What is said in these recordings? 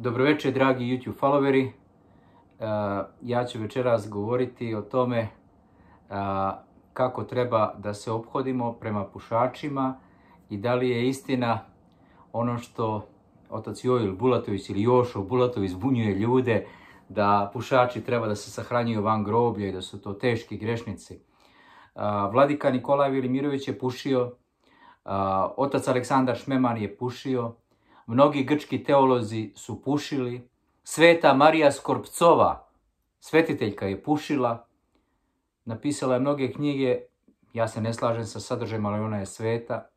Dobroveče dragi YouTube followeri, e, ja ću večeras govoriti o tome e, kako treba da se obhodimo prema pušačima i da li je istina ono što otac Jojil Bulatović ili Jošo Bulatović zbunjuje ljude da pušači treba da se sahranjuju van groblja i da su to teški grešnici. E, Vladika Nikolaj Vilimirović je pušio, otac Aleksandar Šmeman je pušio, Mnogi grčki teolozi su pušili. Sveta Marija Skorpcova, svetiteljka je pušila. Napisala je mnoge knjige. Ja se ne slažem sa sadržajem, ali ona je sveta.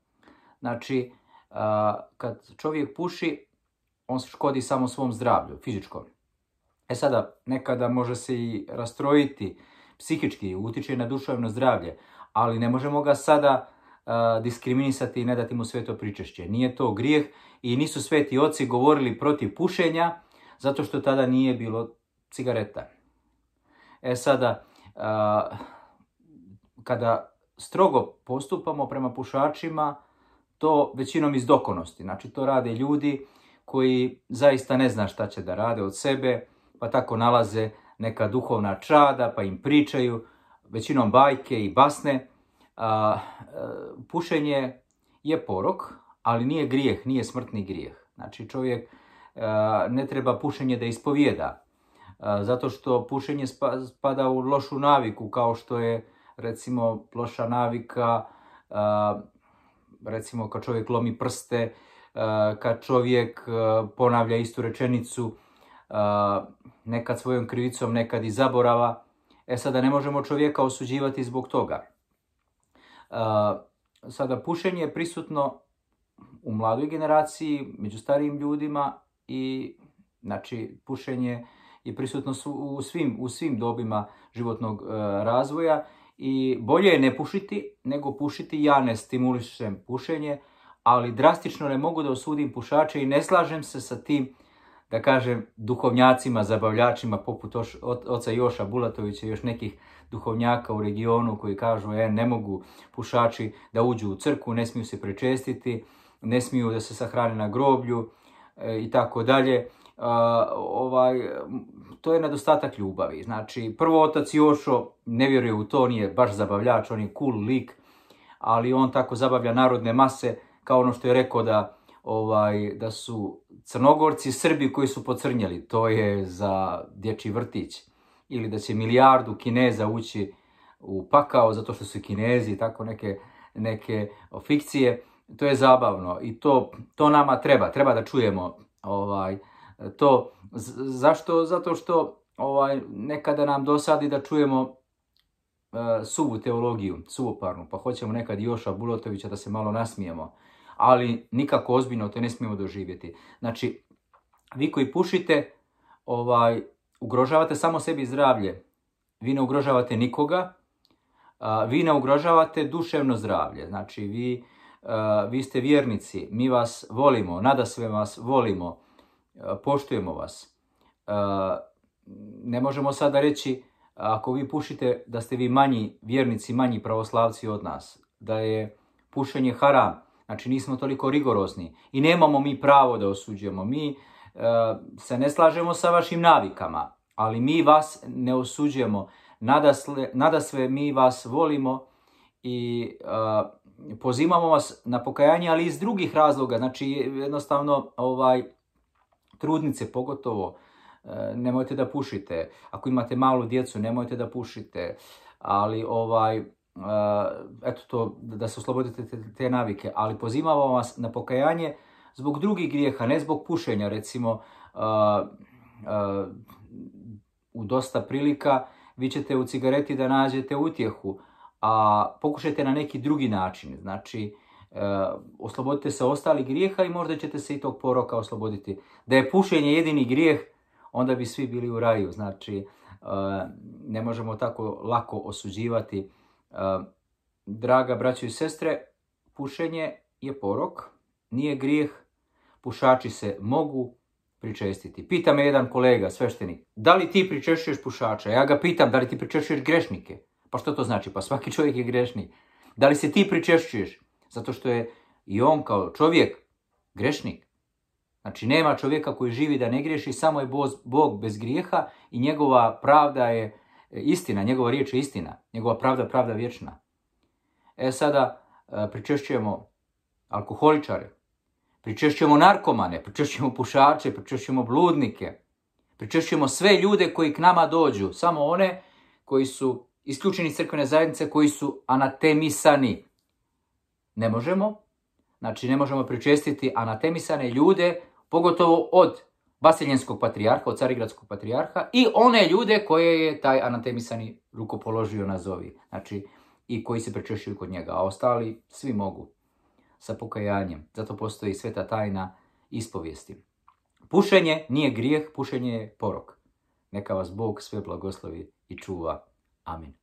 Znači, kad čovjek puši, on se škodi samo svom zdravlju, fizičkom. E sada, nekada može se i rastrojiti psihički, utiče na duševno zdravlje, ali ne možemo ga sada diskriminisati i ne dati mu sveto pričešće. Nije to grijeh i nisu sveti oci govorili protiv pušenja zato što tada nije bilo cigareta. E sada, kada strogo postupamo prema pušačima, to većinom iz dokonosti. Znači to rade ljudi koji zaista ne zna šta će da rade od sebe, pa tako nalaze neka duhovna čada, pa im pričaju, većinom bajke i basne, E, pušenje je porok, ali nije grijeh, nije smrtni grijeh. Znači čovjek e, ne treba pušenje da ispovijeda, e, zato što pušenje spada u lošu naviku, kao što je recimo loša navika, recimo kad čovjek lomi prste, kad čovjek ponavlja istu rečenicu, nekad svojom krivicom, nekad i zaborava. E sada ne možemo čovjeka osuđivati zbog toga. Eh, sada, pušenje je prisutno u mladoj generaciji, među starijim ljudima i znači pušenje je prisutno u svim, u svim dobima životnog eh, razvoja i bolje je ne pušiti nego pušiti. Ja ne stimulišem pušenje, ali drastično ne mogu da osudim pušače i ne slažem se sa tim da kažem, duhovnjacima, zabavljačima poput oca Joša Bulatovića i još nekih duhovnjaka u regionu koji kažu e, ne mogu pušači da uđu u crku, ne smiju se prečestiti, ne smiju da se sahrane na groblju e, i tako dalje. Ovaj, to je nedostatak ljubavi. Znači, prvo otac Jošo ne vjeruje u to, on je baš zabavljač, on je cool lik, ali on tako zabavlja narodne mase kao ono što je rekao da ovaj, da su crnogorci Srbi koji su pocrnjeli, to je za dječji vrtić, ili da će milijardu Kineza ući u pakao zato što su Kinezi i tako neke, neke fikcije, to je zabavno i to, to nama treba, treba da čujemo ovaj, to. Zašto? Zato što ovaj, nekada nam dosadi da čujemo e, suvu teologiju, suvoparnu, pa hoćemo nekad Joša Bulotovića da se malo nasmijemo ali nikako ozbiljno to ne smijemo doživjeti. Znači, vi koji pušite, ovaj, ugrožavate samo sebi zdravlje. Vi ne ugrožavate nikoga, vi ne ugrožavate duševno zdravlje. Znači, vi, vi ste vjernici, mi vas volimo, nada sve vas volimo, poštujemo vas. Ne možemo sada reći, ako vi pušite, da ste vi manji vjernici, manji pravoslavci od nas. Da je pušenje haram Znači nismo toliko rigorozni i nemamo mi pravo da osuđujemo. Mi e, se ne slažemo sa vašim navikama, ali mi vas ne osuđujemo. Nada sve, mi vas volimo i pozimamo e, pozivamo vas na pokajanje, ali iz drugih razloga. Znači jednostavno ovaj trudnice pogotovo e, nemojte da pušite. Ako imate malu djecu nemojte da pušite. Ali ovaj Eh, eto to, da se oslobodite te, navike, ali pozivamo vas na pokajanje zbog drugih grijeha, ne zbog pušenja, recimo eh, eh, u dosta prilika vi ćete u cigareti da nađete utjehu, a pokušajte na neki drugi način, znači oslobodite se ostalih grijeha i možda ćete se i tog poroka osloboditi. Da je pušenje jedini grijeh, onda bi svi bili u raju, znači ne možemo tako lako osuđivati Ehm, draga braćo i sestre, pušenje je porok, nije grijeh, pušači se mogu pričestiti. Pita me jedan kolega, sveštenik, da li ti pričešćuješ pušača? Ja ga pitam, da li ti pričešćuješ grešnike? Pa što to znači? Pa svaki čovjek je grešnik. Da li se ti pričešćuješ? Zato što je i on kao čovjek grešnik. Znači nema čovjeka koji živi da ne griješi, samo je Bog bez grijeha i njegova pravda je istina, njegova riječ je istina, njegova pravda, pravda vječna. E sada e, pričešćujemo alkoholičare, pričešćujemo narkomane, pričešćujemo pušače, pričešćujemo bludnike, pričešćujemo sve ljude koji k nama dođu, samo one koji su isključeni iz crkvene zajednice, koji su anatemisani. Ne možemo, znači ne možemo pričestiti anatemisane ljude, pogotovo od Vaseljenskog patrijarha, od Carigradskog patrijarha i one ljude koje je taj anatemisani rukopoložio nazovi. Znači, i koji se prečešuju kod njega, a ostali svi mogu sa pokajanjem. Zato postoji sveta tajna ispovijesti. Pušenje nije grijeh, pušenje je porok. Neka vas Bog sve blagoslovi i čuva. Amin.